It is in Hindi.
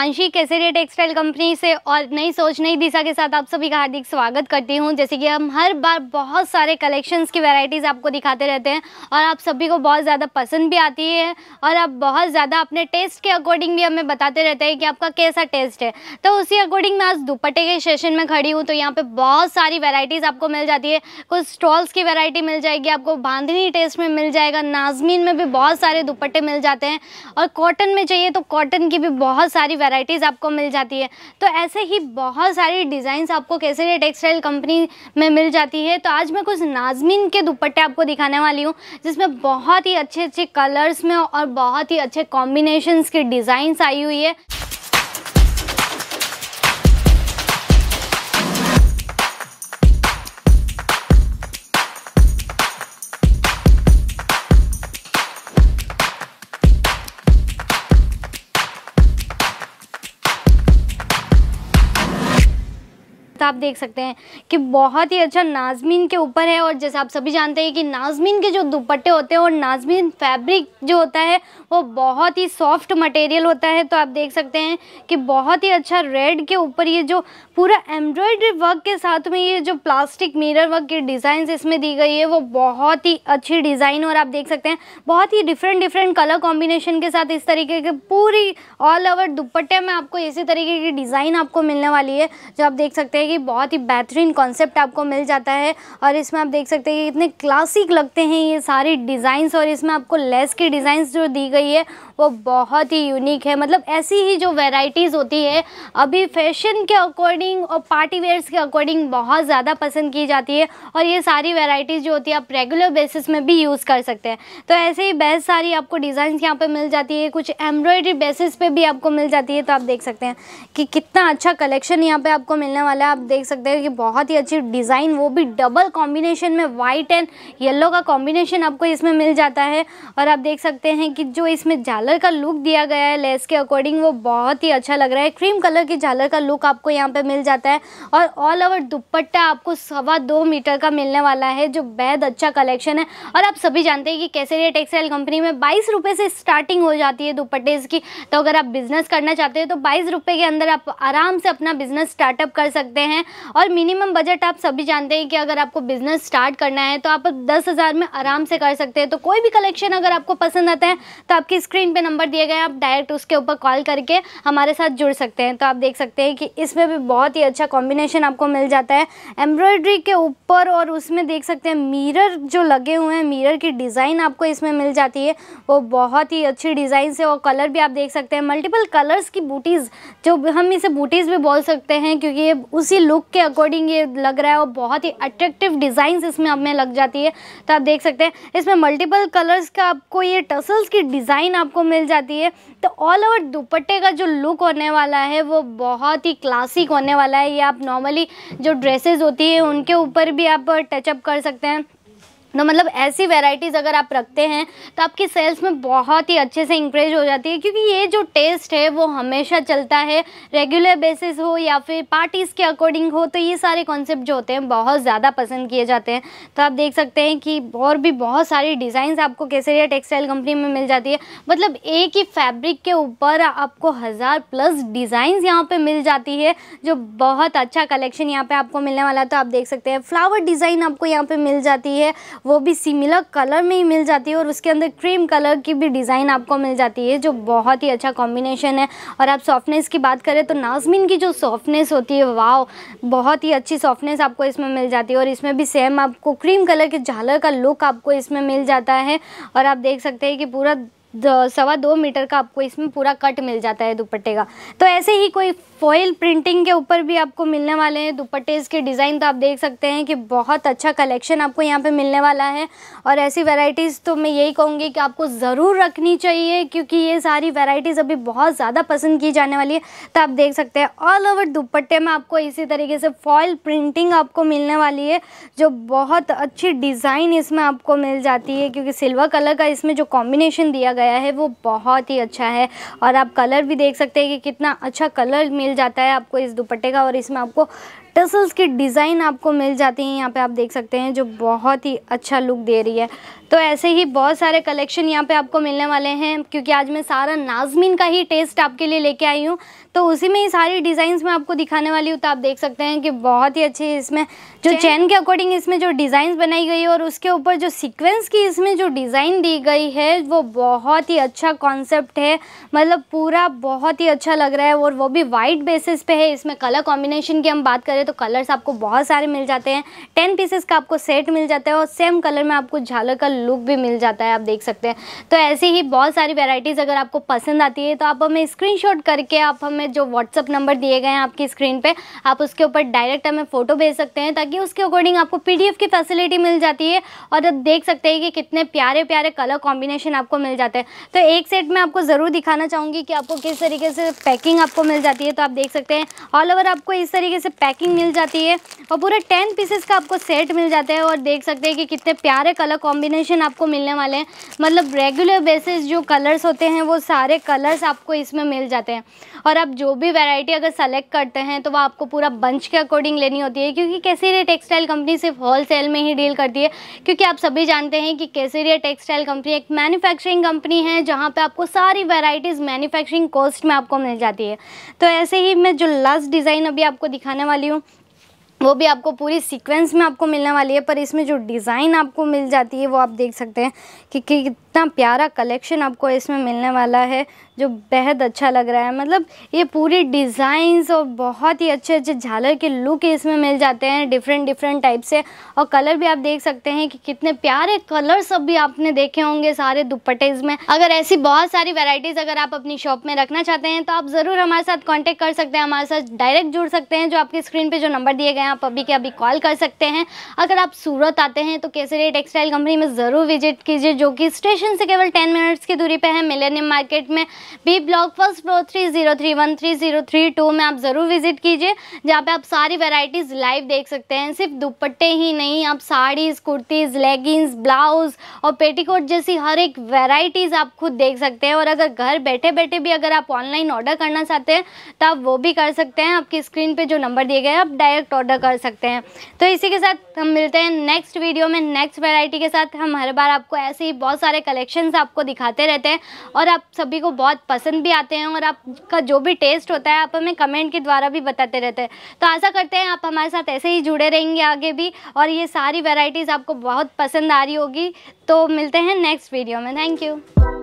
हिमांशी केसरिया टेक्सटाइल कंपनी से और नई सोच नई दिशा के साथ आप सभी का हार्दिक स्वागत करती हूँ जैसे कि हम हर बार बहुत सारे कलेक्शंस की वैरायटीज़ आपको दिखाते रहते हैं और आप सभी को बहुत ज़्यादा पसंद भी आती है और आप बहुत ज़्यादा अपने टेस्ट के अकॉर्डिंग भी हमें बताते रहते हैं कि आपका कैसा टेस्ट है तो उसी अकॉर्डिंग मैं आज दुपट्टे के सेशन में खड़ी हूँ तो यहाँ पर बहुत सारी वेराइटीज़ आपको मिल जाती है कुछ स्टॉल्स की वैराइटी मिल जाएगी आपको बांधनी टेस्ट में मिल जाएगा नाजमीन में भी बहुत सारे दुपट्टे मिल जाते हैं और कॉटन में चाहिए तो कॉटन की भी बहुत सारी वैराइटीज़ आपको मिल जाती है तो ऐसे ही बहुत सारी डिज़ाइंस आपको केसरिया टेक्सटाइल कंपनी में मिल जाती है तो आज मैं कुछ नाजमीन के दुपट्टे आपको दिखाने वाली हूँ जिसमें बहुत ही अच्छे अच्छे कलर्स में और बहुत ही अच्छे कॉम्बिनेशन की डिज़ाइंस आई हुई है तो आप देख सकते हैं कि बहुत ही अच्छा नाजमीन के ऊपर है और जैसे आप सभी जानते हैं कि नाजमीन के जो दुपट्टे होते हैं और नाजमीन फैब्रिक जो होता है वो बहुत ही सॉफ्ट मटेरियल होता है तो आप देख सकते हैं कि बहुत ही अच्छा रेड के ऊपर ये जो पूरा एम्ब्रॉयडरी वर्क के साथ में ये जो प्लास्टिक मिरर वर्क की डिज़ाइन इसमें दी गई है वो बहुत ही अच्छी डिज़ाइन और आप देख सकते हैं बहुत ही डिफरेंट डिफरेंट कलर कॉम्बिनेशन के साथ इस तरीके के पूरी ऑल ओवर दुपट्टे में आपको इसी तरीके की डिज़ाइन आपको मिलने वाली है जो आप देख सकते हैं कि बहुत ही बेहतरीन कॉन्सेप्ट आपको मिल जाता है और इसमें आप देख सकते हैं कि इतने क्लासिक लगते हैं ये सारे डिज़ाइंस और इसमें आपको लेस की डिज़ाइंस जो दी गई है वो बहुत ही यूनिक है मतलब ऐसी ही जो वेराइटीज़ होती है अभी फैशन के अकॉर्डिंग और पार्टी वेयर्स के अकॉर्डिंग बहुत ज़्यादा पसंद की जाती है और ये सारी वेराइटीज़ जो होती है आप रेगुलर बेसिस में भी यूज़ कर सकते हैं तो ऐसे ही बहुत सारी आपको डिज़ाइंस यहाँ पर मिल जाती है कुछ एम्ब्रॉयडरी बेसिस पे भी आपको मिल जाती है तो आप देख सकते हैं कि कितना अच्छा कलेक्शन यहाँ पर आपको मिलने वाला है आप आप देख सकते हैं कि बहुत ही अच्छी डिज़ाइन वो भी डबल कॉम्बिनेशन में वाइट एंड येलो का कॉम्बिनेशन आपको इसमें मिल जाता है और आप देख सकते हैं कि जो इसमें झालर का लुक दिया गया है लेस के अकॉर्डिंग वो बहुत ही अच्छा लग रहा है क्रीम कलर की झालर का लुक आपको यहाँ पर मिल जाता है और ऑल ओवर दुपट्टा आपको सवा दो मीटर का मिलने वाला है जो बेहद अच्छा कलेक्शन है और आप सभी जानते हैं कि कैसेरिया टेक्सटाइल कंपनी में बाईस रुपये से स्टार्टिंग हो जाती है दुपट्टे की तो अगर आप बिज़नेस करना चाहते हैं तो बाईस रुपये के अंदर आप आराम से अपना बिज़नेस स्टार्टअप कर सकते हैं हैं और मिनिमम बजट आप सभी जानते हैं कि अगर आपको बिज़नेस स्टार्ट करना है तो आप दस हज़ार में आराम से कर सकते हैं तो कोई भी कलेक्शन अगर आपको पसंद आता है तो आपकी स्क्रीन पर नंबर दिए गए आप डायरेक्ट उसके ऊपर कॉल करके हमारे साथ जुड़ सकते हैं तो आप देख सकते हैं कि इसमें भी बहुत ही अच्छा कॉम्बिनेशन आपको मिल जाता है एम्ब्रॉयड्री के ऊपर और उसमें देख सकते हैं मिरर जो लगे हुए हैं मिरर की डिज़ाइन आपको इसमें मिल जाती है वो बहुत ही अच्छी डिज़ाइन से और कलर भी आप देख सकते हैं मल्टीपल कलर्स की बूटीज़ जो हम इसे बूटीज़ भी बोल सकते हैं क्योंकि ये उसी लुक के अकॉर्डिंग ये लग रहा है और बहुत ही अट्रैक्टिव डिजाइन इसमें हमें लग जाती है तो आप देख सकते हैं इसमें मल्टीपल कलर्स का आपको ये टसल्स की डिज़ाइन आपको मिल जाती है तो ऑल ओवर दुपट्टे का जो लुक होने वाला है वो बहुत ही क्लासिक होने वाला है ये आप नॉर्मली जो ड्रेसेज होती है उनके ऊपर भी आप टचअप कर सकते हैं तो मतलब ऐसी वेराइटीज़ अगर आप रखते हैं तो आपकी सेल्स में बहुत ही अच्छे से इंक्रेज हो जाती है क्योंकि ये जो टेस्ट है वो हमेशा चलता है रेगुलर बेसिस हो या फिर पार्टीज़ के अकॉर्डिंग हो तो ये सारे कॉन्सेप्ट जो होते हैं बहुत ज़्यादा पसंद किए जाते हैं तो आप देख सकते हैं कि और भी बहुत सारी डिज़ाइंस आपको केसरिया टेक्सटाइल कंपनी में मिल जाती है मतलब एक ही फैब्रिक के ऊपर आपको हज़ार प्लस डिज़ाइंस यहाँ पर मिल जाती है जो बहुत अच्छा कलेक्शन यहाँ पर आपको मिलने वाला तो आप देख सकते हैं फ्लावर डिज़ाइन आपको यहाँ पर मिल जाती है वो भी सिमिलर कलर में ही मिल जाती है और उसके अंदर क्रीम कलर की भी डिज़ाइन आपको मिल जाती है जो बहुत ही अच्छा कॉम्बिनेशन है और आप सॉफ्टनेस की बात करें तो नाजमिन की जो सॉफ्टनेस होती है वाह बहुत ही अच्छी सॉफ्टनेस आपको इसमें मिल जाती है और इसमें भी सेम आपको क्रीम कलर के झालर का लुक आपको इसमें मिल जाता है और आप देख सकते हैं कि पूरा सवा दो मीटर का आपको इसमें पूरा कट मिल जाता है दुपट्टे का तो ऐसे ही कोई फॉइल प्रिंटिंग के ऊपर भी आपको मिलने वाले हैं दुपट्टे के डिज़ाइन तो आप देख सकते हैं कि बहुत अच्छा कलेक्शन आपको यहाँ पे मिलने वाला है और ऐसी वैरायटीज़ तो मैं यही कहूँगी कि आपको ज़रूर रखनी चाहिए क्योंकि ये सारी वेराइटीज़ अभी बहुत ज़्यादा पसंद की जाने वाली है तो आप देख सकते हैं ऑल ओवर दुपट्टे में आपको इसी तरीके से फॉइल प्रिंटिंग आपको मिलने वाली है जो बहुत अच्छी डिज़ाइन इसमें आपको मिल जाती है क्योंकि सिल्वर कलर का इसमें जो कॉम्बिनेशन दिया गया गया है वो बहुत ही अच्छा है और आप कलर भी देख सकते हैं कि कितना अच्छा कलर मिल जाता है आपको इस दुपट्टे का और इसमें आपको टसल्स की डिज़ाइन आपको मिल जाती है यहाँ पे आप देख सकते हैं जो बहुत ही अच्छा लुक दे रही है तो ऐसे ही बहुत सारे कलेक्शन यहाँ पे आपको मिलने वाले हैं क्योंकि आज मैं सारा नाजमीन का ही टेस्ट आपके लिए लेके आई हूँ तो उसी में ही सारी डिज़ाइंस मैं आपको दिखाने वाली हूँ तो आप देख सकते हैं कि बहुत ही अच्छी इसमें जो चैन के अकॉर्डिंग इसमें जो डिज़ाइंस बनाई गई है और उसके ऊपर जो सिक्वेंस की इसमें जो डिज़ाइन दी गई है वो बहुत ही अच्छा कॉन्सेप्ट है मतलब पूरा बहुत ही अच्छा लग रहा है और वो भी वाइट बेसिस पे है इसमें कलर कॉम्बिनेशन की हम बात करें करें तो कलर्स आपको बहुत सारे मिल जाते हैं टेन पीसेस का आपको सेट मिल जाता है और सेम कलर में आपको झालर का लुक भी मिल जाता है आप देख सकते हैं तो ऐसी ही बहुत सारी वेराइटीज़ अगर आपको पसंद आती है तो आप हमें स्क्रीन करके आप हमें जो व्हाट्सअप नंबर दिए गए हैं आपकी स्क्रीन पर आप उसके ऊपर डायरेक्ट हमें फ़ोटो भेज सकते हैं ताकि उसके अकॉर्डिंग आपको पी की फैसिलिटी मिल जाती है और आप देख सकते हैं कि कितने प्यारे प्यारे कलर कॉम्बिनेशन आपको मिल जाते हैं तो एक सेट में आपको ज़रूर दिखाना चाहूँगी कि आपको किस तरीके से पैकिंग आपको मिल जाती है तो आप देख सकते हैं ऑल ओवर आपको इस तरीके से पैकिंग पैकिंग मिल जाती है और पूरे टेन पीसेस का आपको सेट मिल जाता है और देख सकते हैं कि कितने प्यारे कलर कॉम्बिनेशन आपको मिलने वाले हैं मतलब रेगुलर बेसिस जो कलर्स होते हैं वो सारे कलर्स आपको इसमें मिल जाते हैं और आप जो भी वेराइटी अगर सेलेक्ट करते हैं तो वह आपको पूरा बंच के अकॉर्डिंग लेनी होती है क्योंकि कैसेरिया टेक्सटाइल कंपनी सिर्फ होलसेल में ही डील करती है क्योंकि आप सभी जानते हैं कि कैसेरिया टेक्सटाइल कंपनी एक मैन्युफैक्चरिंग कंपनी है जहाँ पर आपको सारी वेराइटीज़ मैन्युफैक्चरिंग कॉस्ट में आपको मिल जाती है तो ऐसे ही मैं जो लास्ट डिज़ाइन अभी आपको दिखाने वाली हूँ वो भी आपको पूरी सीक्वेंस में आपको मिलने वाली है पर इसमें जो डिज़ाइन आपको मिल जाती है वो आप देख सकते हैं कि, कि इतना प्यारा कलेक्शन आपको इसमें मिलने वाला है जो बेहद अच्छा लग रहा है मतलब ये पूरे डिज़ाइंस और बहुत ही अच्छे अच्छे झालर के लुक इसमें मिल जाते हैं डिफरेंट डिफरेंट टाइप से और कलर भी आप देख सकते हैं कि कितने प्यारे कलर्स भी आपने देखे होंगे सारे दुपट्टेज में अगर ऐसी बहुत सारी वेराइटीज़ अगर आप अपनी शॉप में रखना चाहते हैं तो आप ज़रूर हमारे साथ कॉन्टेक्ट कर सकते हैं हमारे साथ डायरेक्ट जुड़ सकते हैं जो आपकी स्क्रीन पर जो नंबर दिए गए हैं आप अभी के अभी कॉल कर सकते हैं अगर आप सूरत आते हैं तो केसरी टेक्सटाइल कंपनी में ज़रूर विजिट कीजिए जो कि स्टेशन स्टेशन से केवल टेन मिनट्स की दूरी पे है मिलेनियम मार्केट में B block first floor three zero three one three zero three two में आप ज़रूर विजिट कीजिए जहाँ पे आप सारी वेराइटीज़ लाइव देख सकते हैं सिर्फ दुपट्टे ही नहीं आप साड़ीज़ कुर्तीज़ लेगिंग्स ब्लाउज और पेटीकोट जैसी हर एक वेराइटीज़ आप खुद देख सकते हैं और अगर घर बैठे बैठे भी अगर आप ऑनलाइन ऑर्डर करना चाहते हैं तो आप वो भी कर सकते हैं आपकी स्क्रीन पर जो नंबर दिए गए आप डायरेक्ट ऑर्डर कर सकते हैं तो इसी के साथ हम मिलते हैं नेक्स्ट वीडियो में नेक्स्ट वेराइटी के साथ हम हर बार आपको ऐसे ही बहुत सारे कलेक्शंस आपको दिखाते रहते हैं और आप सभी को बहुत पसंद भी आते हैं और आपका जो भी टेस्ट होता है आप हमें कमेंट के द्वारा भी बताते रहते हैं तो आशा करते हैं आप हमारे साथ ऐसे ही जुड़े रहेंगे आगे भी और ये सारी वेराइटीज़ आपको बहुत पसंद आ रही होगी तो मिलते हैं नेक्स्ट वीडियो में थैंक यू